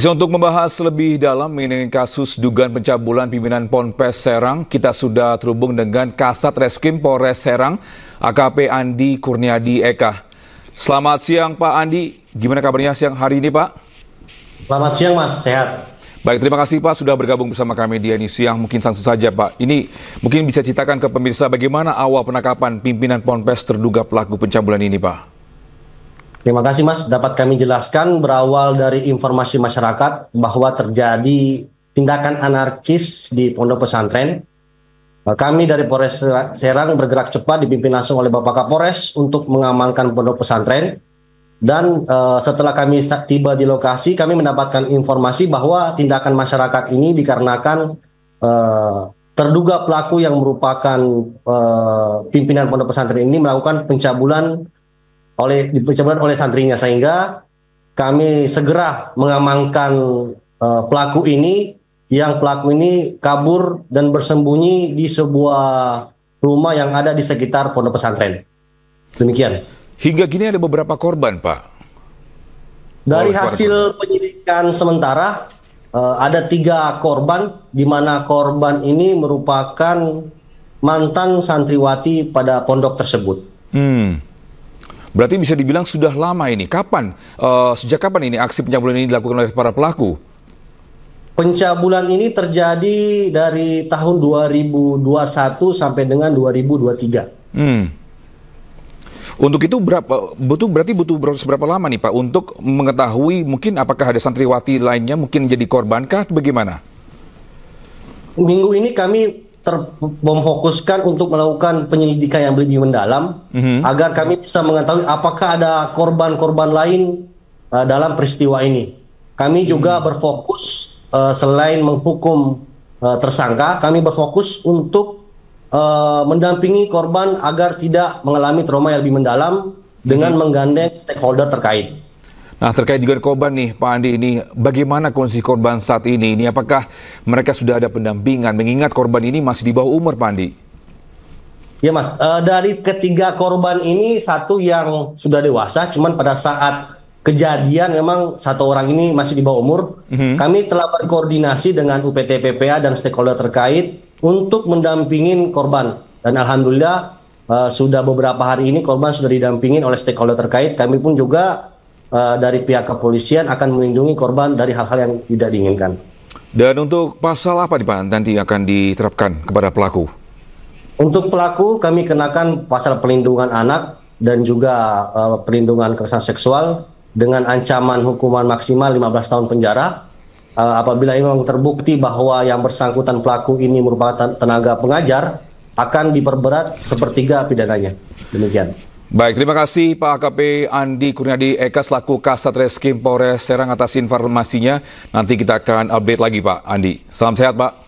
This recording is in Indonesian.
Pemirsa untuk membahas lebih dalam mengenai kasus dugaan pencabulan pimpinan Ponpes Serang, kita sudah terhubung dengan Kasat Reskrim Polres Serang, AKP Andi Kurniadi Eka. Selamat siang Pak Andi, gimana kabarnya siang hari ini Pak? Selamat siang Mas, sehat. Baik, terima kasih Pak sudah bergabung bersama kami di ini siang. Mungkin langsung saja Pak, ini mungkin bisa ceritakan ke pemirsa bagaimana awal penangkapan pimpinan Ponpes terduga pelaku pencabulan ini Pak. Terima kasih Mas, dapat kami jelaskan berawal dari informasi masyarakat bahwa terjadi tindakan anarkis di pondok pesantren. Kami dari Polres Serang bergerak cepat dipimpin langsung oleh Bapak Kapolres untuk mengamankan pondok pesantren. Dan uh, setelah kami tiba di lokasi, kami mendapatkan informasi bahwa tindakan masyarakat ini dikarenakan uh, terduga pelaku yang merupakan uh, pimpinan pondok pesantren ini melakukan pencabulan oleh dipercepat oleh santrinya sehingga kami segera mengamankan uh, pelaku ini yang pelaku ini kabur dan bersembunyi di sebuah rumah yang ada di sekitar pondok pesantren. Demikian. Hingga kini ada beberapa korban, Pak. Dari oh, hasil penyelidikan sementara uh, ada tiga korban, di mana korban ini merupakan mantan santriwati pada pondok tersebut. Hmm. Berarti bisa dibilang sudah lama ini. Kapan, uh, sejak kapan ini aksi pencabulan ini dilakukan oleh para pelaku? Pencabulan ini terjadi dari tahun 2021 sampai dengan 2023. Hmm. Untuk itu berapa butuh berarti butuh proses berapa lama nih Pak untuk mengetahui mungkin apakah ada santriwati lainnya mungkin jadi korbankah? bagaimana? Minggu ini kami memfokuskan untuk melakukan penyelidikan yang lebih mendalam mm-hmm. agar kami bisa mengetahui apakah ada korban-korban lain uh, dalam peristiwa ini. Kami juga mm-hmm. berfokus uh, selain menghukum uh, tersangka, kami berfokus untuk uh, mendampingi korban agar tidak mengalami trauma yang lebih mendalam mhm. dengan mm-hmm. menggandeng stakeholder terkait. Nah terkait juga korban nih Pak Andi ini bagaimana kondisi korban saat ini? Ini apakah mereka sudah ada pendampingan mengingat korban ini masih di bawah umur Pak Andi? Ya Mas, e, dari ketiga korban ini satu yang sudah dewasa, cuman pada saat kejadian memang satu orang ini masih di bawah umur. Mm-hmm. Kami telah berkoordinasi dengan UPT PPA dan stakeholder terkait untuk mendampingin korban dan alhamdulillah e, sudah beberapa hari ini korban sudah didampingin oleh stakeholder terkait. Kami pun juga uh, dari pihak kepolisian akan melindungi korban dari hal-hal yang tidak diinginkan. Dan untuk pasal apa nih Pak nanti akan diterapkan kepada pelaku? Untuk pelaku kami kenakan pasal pelindungan anak dan juga uh, pelindungan kekerasan seksual dengan ancaman hukuman maksimal 15 tahun penjara. Uh, apabila memang terbukti bahwa yang bersangkutan pelaku ini merupakan tenaga pengajar akan diperberat sepertiga pidananya. Demikian. Baik, terima kasih Pak AKP Andi Kurniadi Eka selaku Kasat Reskrim Polres Serang atas informasinya. Nanti kita akan update lagi Pak Andi. Salam sehat Pak.